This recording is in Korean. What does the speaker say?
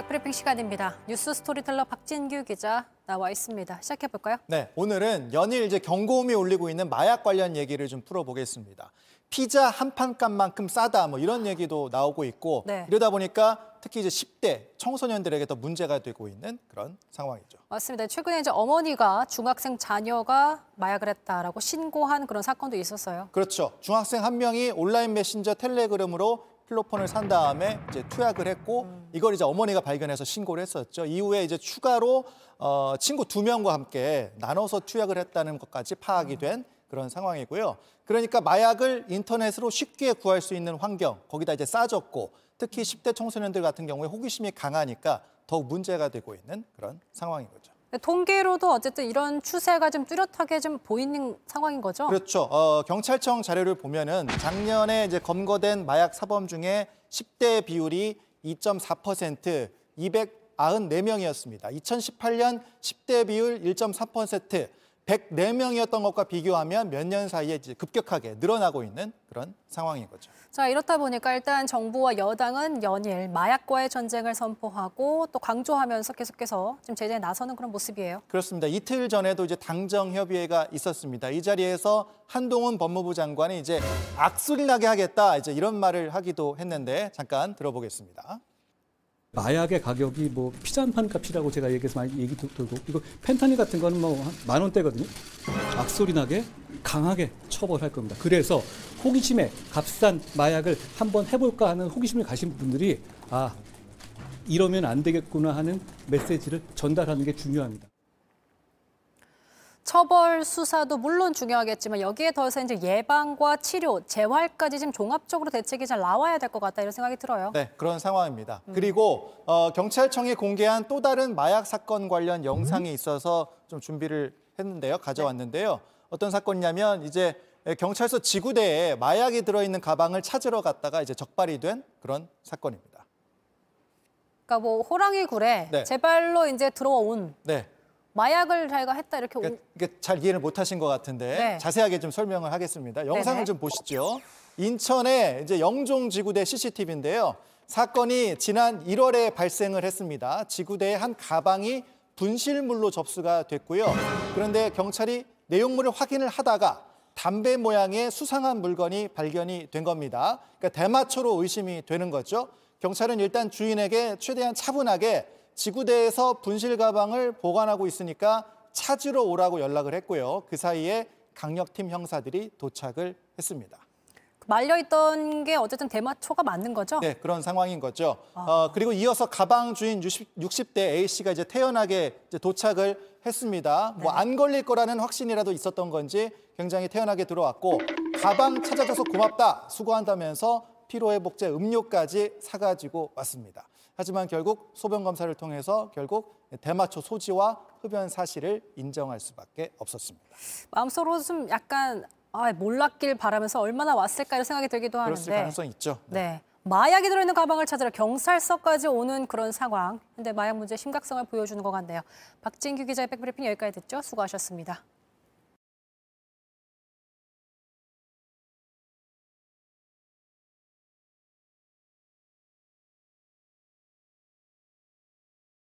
백브리핑 시간입니다. 뉴스 스토리텔러 박진규 기자 나와 있습니다. 시작해볼까요? 네, 오늘은 연일 이제 경고음이 울리고 있는 마약 관련 얘기를 좀 풀어보겠습니다. 피자 한 판값만큼 싸다 뭐 이런 얘기도 나오고 있고 네. 이러다 보니까 특히 이제 10대 청소년들에게 더 문제가 되고 있는 그런 상황이죠. 맞습니다. 최근에 이제 어머니가 중학생 자녀가 마약을 했다라고 신고한 그런 사건도 있었어요. 그렇죠. 중학생 한 명이 온라인 메신저 텔레그램으로 필로폰을 산 다음에 이제 투약을 했고 음. 이걸 이제 어머니가 발견해서 신고를 했었죠. 이후에 이제 추가로 어, 친구 두 명과 함께 나눠서 투약을 했다는 것까지 파악이 음. 된 그런 상황이고요. 그러니까 마약을 인터넷으로 쉽게 구할 수 있는 환경, 거기다 이제 싸졌고 특히 10대 음. 청소년들 같은 경우에 호기심이 강하니까 더욱 문제가 되고 있는 그런 상황인 거죠. 통계로도 어쨌든 이런 추세가 좀 뚜렷하게 좀 보이는 상황인 거죠? 그렇죠. 어, 경찰청 자료를 보면은 작년에 이제 검거된 마약 사범 중에 10대 비율이 2.4%, 294명이었습니다. 2018년 10대 비율 1.4%, 104명이었던 것과 비교하면 몇 년 사이에 급격하게 늘어나고 있는 그런 상황인 거죠. 자, 이렇다 보니까 일단 정부와 여당은 연일 마약과의 전쟁을 선포하고 또 강조하면서 계속해서 지금 제재에 나서는 그런 모습이에요. 그렇습니다. 이틀 전에도 이제 당정 협의회가 있었습니다. 이 자리에서 한동훈 법무부 장관이 이제 악수를 나게 하겠다 이제 이런 말을 하기도 했는데 잠깐 들어보겠습니다. 마약의 가격이 뭐 피자 한 판 값이라고 제가 얘기해서 많이 얘기 들고 이거 펜타닐 같은 거는 뭐 만 원대거든요. 악소리 나게 강하게 처벌할 겁니다. 그래서 호기심에 값싼 마약을 한번 해볼까 하는 호기심을 가신 분들이 아 이러면 안 되겠구나 하는 메시지를 전달하는 게 중요합니다. 처벌 수사도 물론 중요하겠지만 여기에 더해서 이제 예방과 치료, 재활까지 지금 종합적으로 대책이 잘 나와야 될 것 같다 이런 생각이 들어요. 네, 그런 상황입니다. 음. 그리고 어, 경찰청이 공개한 또 다른 마약 사건 관련 영상이 있어서 좀 준비를 했는데요, 가져왔는데요. 네. 어떤 사건이냐면 이제 경찰서 지구대에 마약이 들어있는 가방을 찾으러 갔다가 이제 적발이 된 그런 사건입니다. 그러니까 뭐 호랑이 굴에 네. 제발로 이제 들어온 네. 마약을 자기가 했다 이렇게 그러니까, 그러니까 잘 이해를 못하신 것 같은데 네. 자세하게 좀 설명을 하겠습니다. 영상을 네네. 좀 보시죠. 인천의 이제 영종지구대 CCTV인데요. 사건이 지난 1월에 발생을 했습니다. 지구대의 한 가방이 분실물로 접수가 됐고요. 그런데 경찰이 내용물을 확인을 하다가 담배 모양의 수상한 물건이 발견이 된 겁니다. 그러니까 대마초로 의심이 되는 거죠. 경찰은 일단 주인에게 최대한 차분하게 지구대에서 분실 가방을 보관하고 있으니까 찾으러 오라고 연락을 했고요. 그 사이에 강력팀 형사들이 도착을 했습니다. 말려있던 게 어쨌든 대마초가 맞는 거죠? 네, 그런 상황인 거죠. 아. 어, 그리고 이어서 가방 주인 60, 대 A씨가 이제 태연하게 이제 도착을 했습니다. 뭐 네. 뭐안 걸릴 거라는 확신이라도 있었던 건지 굉장히 태연하게 들어왔고 가방 찾아줘서 고맙다, 수고한다면서 피로회복제 음료까지 사가지고 왔습니다. 하지만 결국 소변 검사를 통해서 결국 대마초 소지와 흡연 사실을 인정할 수밖에 없었습니다. 마음속으로 좀 약간 아, 몰랐길 바라면서 얼마나 왔을까 이 생각이 들기도 하는데. 그럴 가능성 있죠. 네. 네. 마약이 들어있는 가방을 찾으러 경찰서까지 오는 그런 상황. 근데 마약 문제 심각성을 보여주는 것 같네요. 박진규 기자의 백브리핑 여기까지 듣죠. 수고하셨습니다.